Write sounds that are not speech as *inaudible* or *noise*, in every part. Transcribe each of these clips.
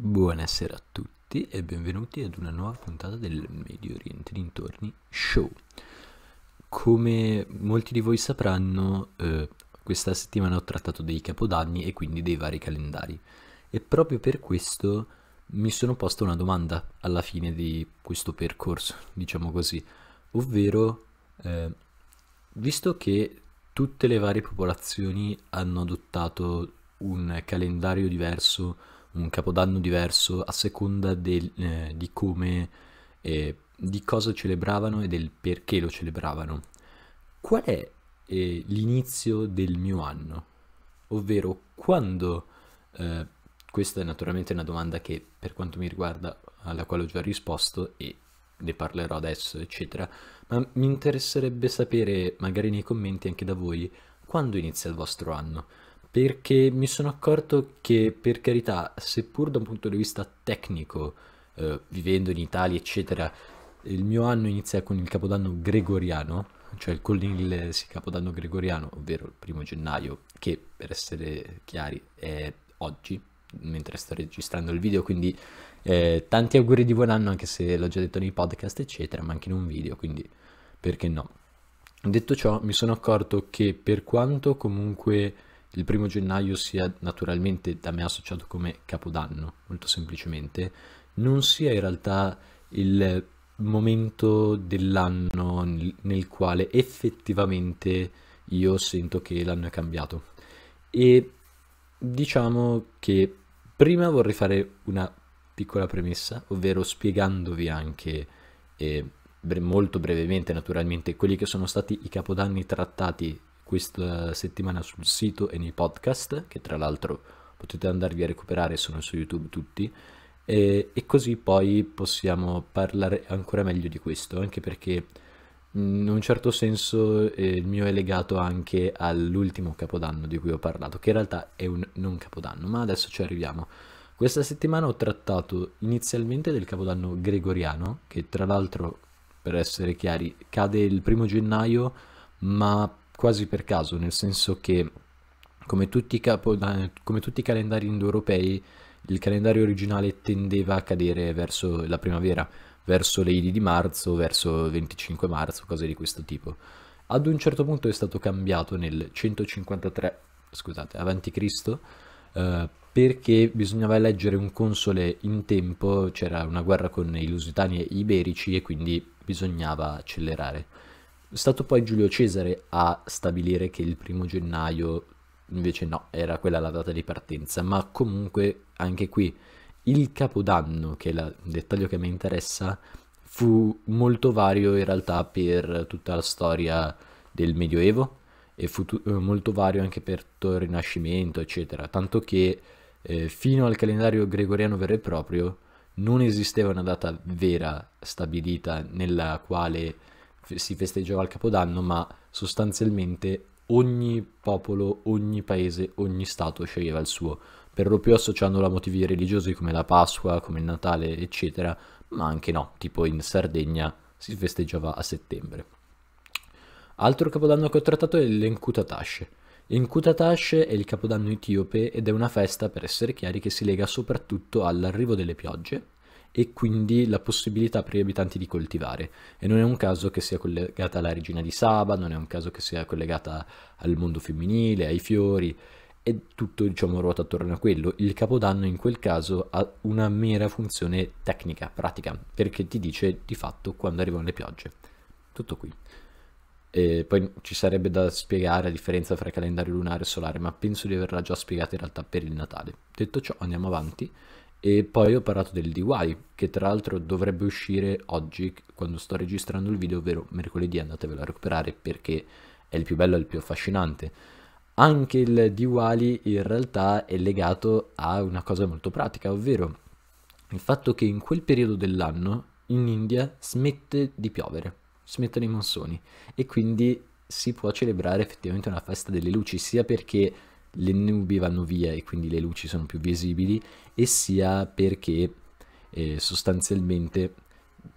Buonasera a tutti e benvenuti ad una nuova puntata del Medio Oriente Dintorni Show. Come molti di voi sapranno, eh, questa settimana ho trattato dei capodanni e quindi dei vari calendari e proprio per questo mi sono posto una domanda alla fine di questo percorso, diciamo così, ovvero eh, visto che tutte le varie popolazioni hanno adottato un calendario diverso, un capodanno diverso a seconda del, eh, di come, eh, di cosa celebravano e del perché lo celebravano. Qual è eh, l'inizio del mio anno? Ovvero quando, eh, questa è naturalmente una domanda che per quanto mi riguarda alla quale ho già risposto e ne parlerò adesso, eccetera, ma mi interesserebbe sapere magari nei commenti anche da voi quando inizia il vostro anno perché mi sono accorto che per carità, seppur da un punto di vista tecnico, eh, vivendo in Italia, eccetera, il mio anno inizia con il capodanno gregoriano, cioè con il capodanno gregoriano, ovvero il primo gennaio, che per essere chiari è oggi, mentre sto registrando il video, quindi eh, tanti auguri di buon anno, anche se l'ho già detto nei podcast, eccetera, ma anche in un video, quindi perché no. Detto ciò, mi sono accorto che per quanto comunque il primo gennaio sia naturalmente da me associato come capodanno, molto semplicemente, non sia in realtà il momento dell'anno nel quale effettivamente io sento che l'anno è cambiato. E diciamo che prima vorrei fare una piccola premessa, ovvero spiegandovi anche eh, molto brevemente, naturalmente, quelli che sono stati i capodanni trattati questa eh, settimana sul sito e nei podcast, che tra l'altro potete andarvi a recuperare, sono su YouTube tutti, e, e così poi possiamo parlare ancora meglio di questo, anche perché in un certo senso eh, il mio è legato anche all'ultimo capodanno di cui ho parlato, che in realtà è un non capodanno, ma adesso ci arriviamo. Questa settimana ho trattato inizialmente del capodanno gregoriano, che tra l'altro, per essere chiari, cade il primo gennaio, ma quasi per caso, nel senso che come tutti, capodan- come tutti i calendari indoeuropei, il calendario originale tendeva a cadere verso la primavera, verso le idi di marzo, verso 25 marzo, cose di questo tipo. Ad un certo punto è stato cambiato nel 153, scusate, avanti Cristo, eh, perché bisognava eleggere un console in tempo, c'era una guerra con i lusitani e iberici e quindi bisognava accelerare stato poi Giulio Cesare a stabilire che il primo gennaio invece no, era quella la data di partenza, ma comunque anche qui il capodanno, che è il dettaglio che mi interessa, fu molto vario in realtà per tutta la storia del Medioevo e fu t- eh, molto vario anche per tutto il Rinascimento, eccetera, tanto che eh, fino al calendario gregoriano vero e proprio non esisteva una data vera stabilita nella quale si festeggiava il Capodanno, ma sostanzialmente ogni popolo, ogni paese, ogni stato sceglieva il suo, per lo più associandolo a motivi religiosi come la Pasqua, come il Natale, eccetera, ma anche no, tipo in Sardegna si festeggiava a settembre. Altro capodanno che ho trattato è l'Enkutatash. Enkutatash è il capodanno etiope ed è una festa, per essere chiari, che si lega soprattutto all'arrivo delle piogge, e quindi la possibilità per gli abitanti di coltivare. E non è un caso che sia collegata alla regina di Saba, non è un caso che sia collegata al mondo femminile, ai fiori, e tutto diciamo ruota attorno a quello. Il capodanno in quel caso ha una mera funzione tecnica, pratica, perché ti dice di fatto quando arrivano le piogge. Tutto qui. E poi ci sarebbe da spiegare la differenza tra calendario lunare e solare, ma penso di averla già spiegata in realtà per il Natale. Detto ciò, andiamo avanti. E poi ho parlato del DY, che tra l'altro dovrebbe uscire oggi quando sto registrando il video, ovvero mercoledì, andatevelo a recuperare perché è il più bello e il più affascinante. Anche il DY in realtà è legato a una cosa molto pratica, ovvero il fatto che in quel periodo dell'anno in India smette di piovere, smettono i monsoni e quindi si può celebrare effettivamente una festa delle luci, sia perché le nubi vanno via e quindi le luci sono più visibili e sia perché eh, sostanzialmente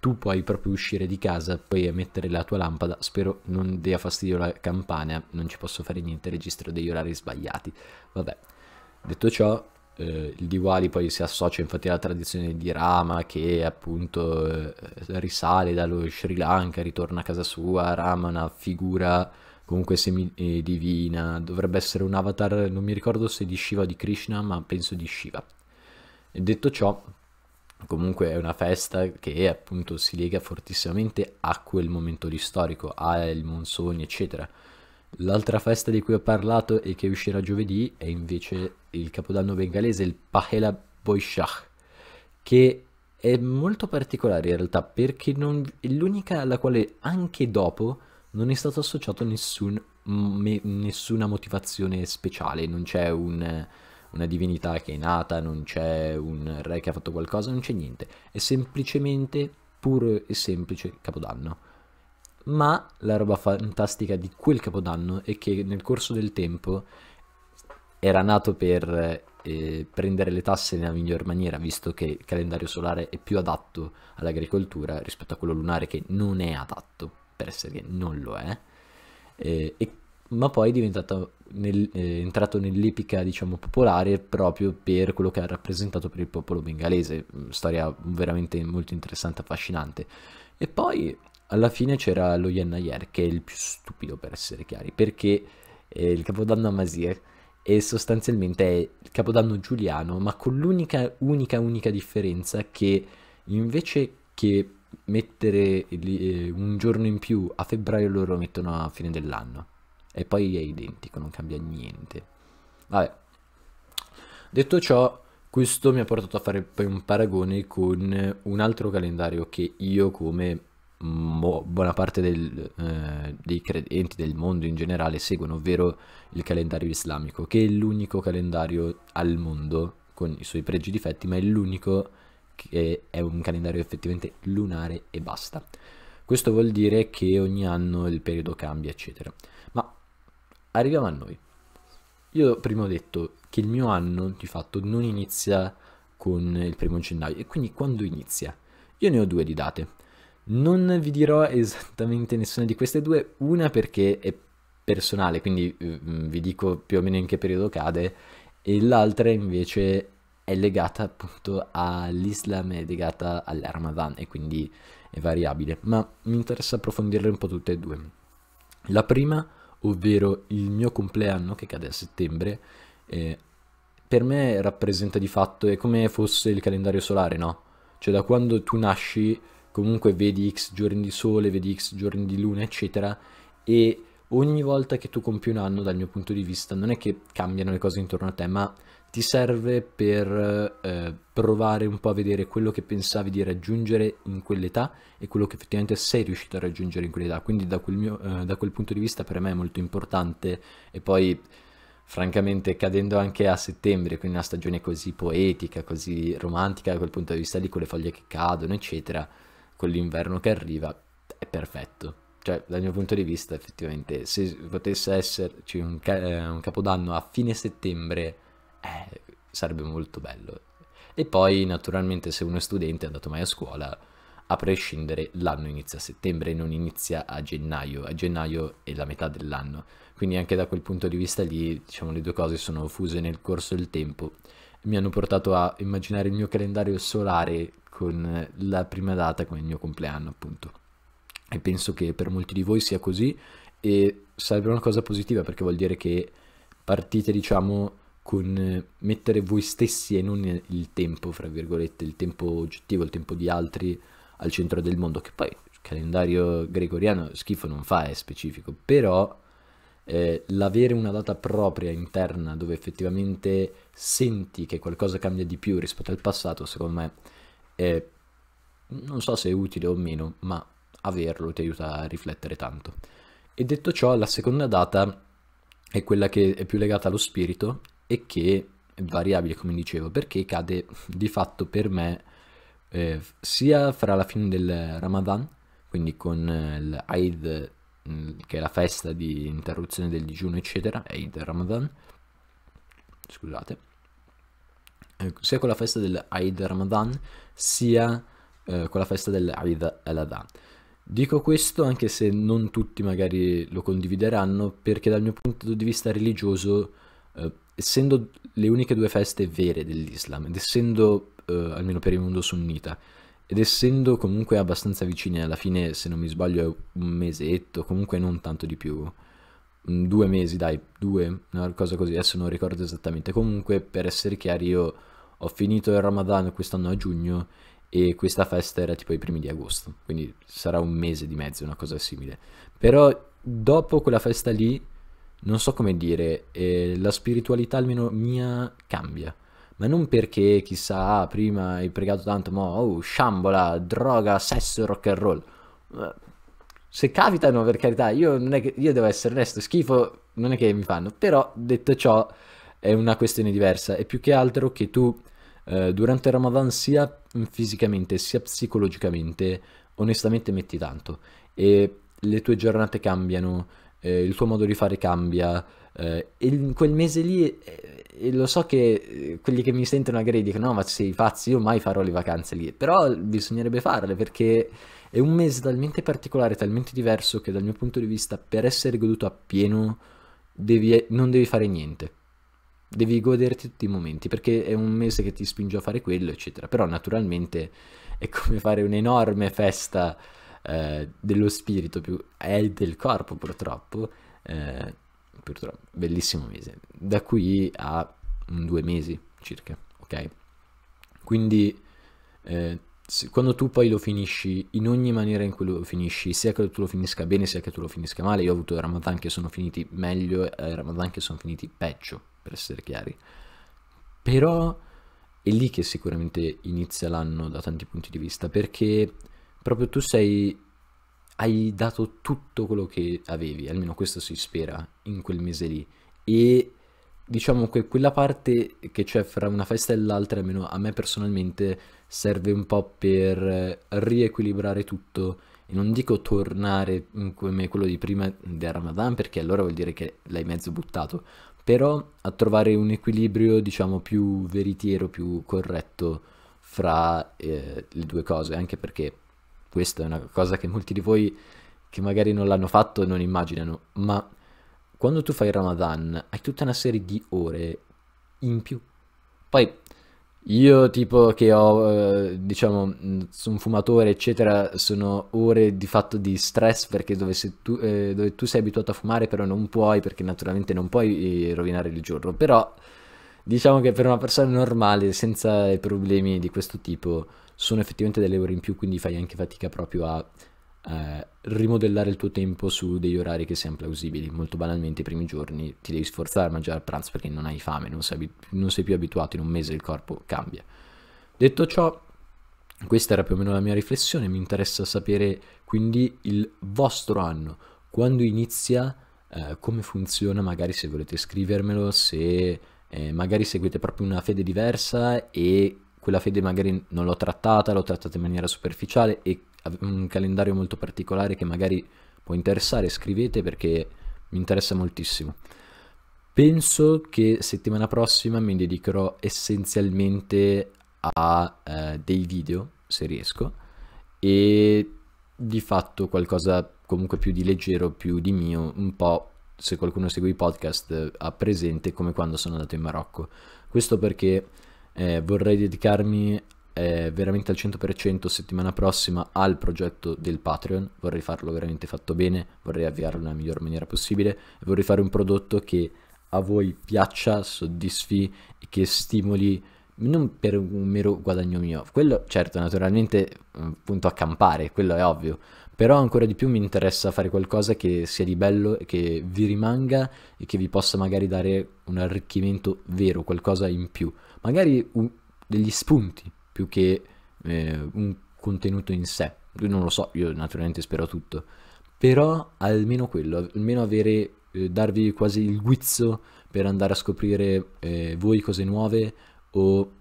tu puoi proprio uscire di casa, puoi mettere la tua lampada, spero non dia fastidio la campana, non ci posso fare niente, registro degli orari sbagliati. Vabbè, detto ciò, eh, il Diwali poi si associa infatti alla tradizione di Rama che appunto eh, risale dallo Sri Lanka, ritorna a casa sua, Rama è una figura comunque semi eh, divina, dovrebbe essere un avatar, non mi ricordo se di Shiva o di Krishna, ma penso di Shiva. E detto ciò, comunque è una festa che appunto si lega fortissimamente a quel momento di storico, al monsoni, eccetera. L'altra festa di cui ho parlato e che uscirà giovedì è invece il capodanno bengalese, il Pahela Boishah, che è molto particolare in realtà perché non... è l'unica alla quale anche dopo non è stato associato nessun, mm, me, nessuna motivazione speciale, non c'è un, una divinità che è nata, non c'è un re che ha fatto qualcosa, non c'è niente, è semplicemente puro e semplice Capodanno. Ma la roba fantastica di quel Capodanno è che nel corso del tempo era nato per eh, prendere le tasse nella miglior maniera, visto che il calendario solare è più adatto all'agricoltura rispetto a quello lunare che non è adatto per essere che non lo è, eh, e, ma poi è diventato nel, eh, entrato nell'epica diciamo popolare proprio per quello che ha rappresentato per il popolo bengalese, mm, storia veramente molto interessante, affascinante. E poi alla fine c'era lo Yennayer, che è il più stupido per essere chiari, perché è il capodanno a Masir e sostanzialmente è il capodanno giuliano, ma con l'unica, unica, unica differenza che invece che mettere eh, un giorno in più a febbraio loro lo mettono a fine dell'anno. E poi è identico, non cambia niente. Vabbè. Detto ciò, questo mi ha portato a fare poi un paragone con un altro calendario che io come mo- buona parte del, eh, dei credenti del mondo in generale seguono, ovvero il calendario islamico, che è l'unico calendario al mondo con i suoi pregi e difetti, ma è l'unico che è un calendario effettivamente lunare e basta. Questo vuol dire che ogni anno il periodo cambia, eccetera. Ma arriviamo a noi. Io prima ho detto che il mio anno di fatto non inizia con il primo gennaio e quindi quando inizia? Io ne ho due di date. Non vi dirò *laughs* esattamente nessuna di queste due, una perché è personale, quindi mm, vi dico più o meno in che periodo cade, e l'altra invece è legata appunto all'Islam, è legata al e quindi è variabile, ma mi interessa approfondirle un po' tutte e due. La prima, ovvero il mio compleanno che cade a settembre, eh, per me rappresenta di fatto, è come fosse il calendario solare, no? Cioè da quando tu nasci comunque vedi x giorni di sole, vedi x giorni di luna, eccetera, e ogni volta che tu compi un anno, dal mio punto di vista, non è che cambiano le cose intorno a te, ma ti serve per eh, provare un po' a vedere quello che pensavi di raggiungere in quell'età e quello che effettivamente sei riuscito a raggiungere in quell'età. Quindi da quel, mio, eh, da quel punto di vista per me è molto importante e poi francamente cadendo anche a settembre, quindi una stagione così poetica, così romantica da quel punto di vista lì, con le foglie che cadono, eccetera, con l'inverno che arriva, è perfetto. Cioè, dal mio punto di vista, effettivamente, se potesse esserci un, ca- eh, un capodanno a fine settembre eh, sarebbe molto bello. E poi naturalmente se uno è studente è andato mai a scuola, a prescindere l'anno inizia a settembre e non inizia a gennaio, a gennaio è la metà dell'anno, quindi anche da quel punto di vista lì diciamo le due cose sono fuse nel corso del tempo, mi hanno portato a immaginare il mio calendario solare con la prima data come il mio compleanno appunto e penso che per molti di voi sia così e sarebbe una cosa positiva perché vuol dire che partite diciamo con eh, mettere voi stessi e non il tempo, fra virgolette, il tempo oggettivo, il tempo di altri al centro del mondo, che poi il calendario gregoriano schifo non fa, è specifico, però eh, l'avere una data propria interna dove effettivamente senti che qualcosa cambia di più rispetto al passato, secondo me, è, non so se è utile o meno, ma averlo ti aiuta a riflettere tanto. E detto ciò, la seconda data è quella che è più legata allo spirito e che è variabile come dicevo perché cade di fatto per me eh, sia fra la fine del Ramadan, quindi con eh, l'Aid mm, che è la festa di interruzione del digiuno eccetera, Eid Ramadan, scusate, eh, sia con la festa del Eid Ramadan sia eh, con la festa dell'Aid al-Adha. Dico questo anche se non tutti magari lo condivideranno perché dal mio punto di vista religioso eh, essendo le uniche due feste vere dell'Islam, ed essendo, eh, almeno per il mondo sunnita, ed essendo comunque abbastanza vicine, alla fine se non mi sbaglio è un mesetto, comunque non tanto di più, mm, due mesi dai, due, una cosa così, adesso non ricordo esattamente, comunque per essere chiari io ho finito il Ramadan quest'anno a giugno e questa festa era tipo i primi di agosto, quindi sarà un mese di mezzo, una cosa simile. Però dopo quella festa lì non so come dire, eh, la spiritualità almeno mia cambia. Ma non perché, chissà, ah, prima hai pregato tanto, ma oh, sciambola, droga, sesso, rock and roll. Se capitano, per carità, io, non è che, io devo essere onesto, schifo non è che mi fanno. Però, detto ciò, è una questione diversa. È più che altro che tu, eh, durante il Ramadan, sia fisicamente sia psicologicamente, onestamente metti tanto. E le tue giornate cambiano, eh, il tuo modo di fare cambia. Eh, e in quel mese lì, eh, lo so che eh, quelli che mi sentono magari dicono: No, ma sei pazzi, io mai farò le vacanze lì. Però bisognerebbe farle perché è un mese talmente particolare, talmente diverso che dal mio punto di vista, per essere goduto appieno, devi, non devi fare niente. Devi goderti tutti i momenti perché è un mese che ti spinge a fare quello, eccetera. Però naturalmente è come fare un'enorme festa eh, dello spirito più è del corpo purtroppo, eh, purtroppo, bellissimo mese, da qui a due mesi circa, ok? Quindi eh, quando tu poi lo finisci, in ogni maniera in cui lo finisci, sia che tu lo finisca bene, sia che tu lo finisca male, io ho avuto Ramadan che sono finiti meglio e eh, Ramadan che sono finiti peggio, per essere chiari. Però è lì che sicuramente inizia l'anno da tanti punti di vista, perché proprio tu sei hai dato tutto quello che avevi, almeno questo si spera in quel mese lì e diciamo che quella parte che c'è fra una festa e l'altra, almeno a me personalmente, serve un po' per riequilibrare tutto. E non dico tornare come quello di prima del Ramadan, perché allora vuol dire che l'hai mezzo buttato, però a trovare un equilibrio, diciamo, più veritiero, più corretto fra eh, le due cose, anche perché questa è una cosa che molti di voi che magari non l'hanno fatto non immaginano, ma quando tu fai il Ramadan hai tutta una serie di ore in più. Poi io tipo che ho, eh, diciamo, mm, sono fumatore, eccetera, sono ore di fatto di stress perché dove, tu, eh, dove tu sei abituato a fumare però non puoi perché naturalmente non puoi eh, rovinare il giorno. Però diciamo che per una persona normale senza problemi di questo tipo sono effettivamente delle ore in più, quindi fai anche fatica proprio a eh, rimodellare il tuo tempo su degli orari che siano plausibili. Molto banalmente i primi giorni ti devi sforzare a mangiare al pranzo perché non hai fame, non sei, non sei più abituato, in un mese il corpo cambia. Detto ciò, questa era più o meno la mia riflessione, mi interessa sapere quindi il vostro anno, quando inizia, eh, come funziona, magari se volete scrivermelo, se eh, magari seguite proprio una fede diversa e quella fede magari non l'ho trattata, l'ho trattata in maniera superficiale e un calendario molto particolare che magari può interessare, scrivete perché mi interessa moltissimo. Penso che settimana prossima mi dedicherò essenzialmente a eh, dei video, se riesco, e di fatto qualcosa comunque più di leggero, più di mio, un po' se qualcuno segue i podcast eh, a presente come quando sono andato in Marocco. Questo perché eh, vorrei dedicarmi eh, veramente al 100% settimana prossima al progetto del Patreon, vorrei farlo veramente fatto bene, vorrei avviarlo nella miglior maniera possibile, vorrei fare un prodotto che a voi piaccia, soddisfi e che stimoli non per un mero guadagno mio, quello certo naturalmente mm, punto a campare, quello è ovvio, però ancora di più mi interessa fare qualcosa che sia di bello e che vi rimanga e che vi possa magari dare un arricchimento vero, qualcosa in più magari un, degli spunti più che eh, un contenuto in sé. Non lo so, io naturalmente spero tutto, però almeno quello, almeno avere, eh, darvi quasi il guizzo per andare a scoprire eh, voi cose nuove o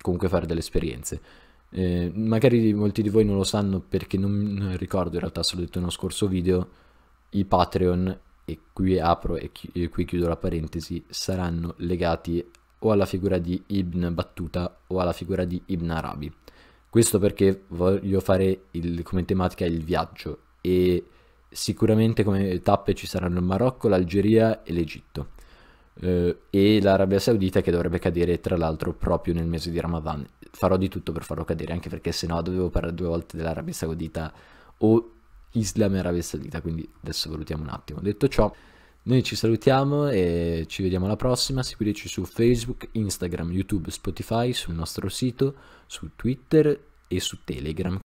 comunque fare delle esperienze. Eh, magari molti di voi non lo sanno perché non, non ricordo, in realtà se l'ho detto nello scorso video, i Patreon, e qui apro e, chi- e qui chiudo la parentesi, saranno legati o alla figura di Ibn Battuta o alla figura di Ibn Arabi. Questo perché voglio fare il, come tematica il viaggio e sicuramente come tappe ci saranno il Marocco, l'Algeria e l'Egitto eh, e l'Arabia Saudita che dovrebbe cadere tra l'altro proprio nel mese di Ramadan. Farò di tutto per farlo cadere anche perché se no dovevo parlare due volte dell'Arabia Saudita o Islam e Arabia Saudita, quindi adesso valutiamo un attimo. Detto ciò, noi ci salutiamo e ci vediamo alla prossima. Seguiteci su Facebook, Instagram, YouTube, Spotify, sul nostro sito, su Twitter e su Telegram.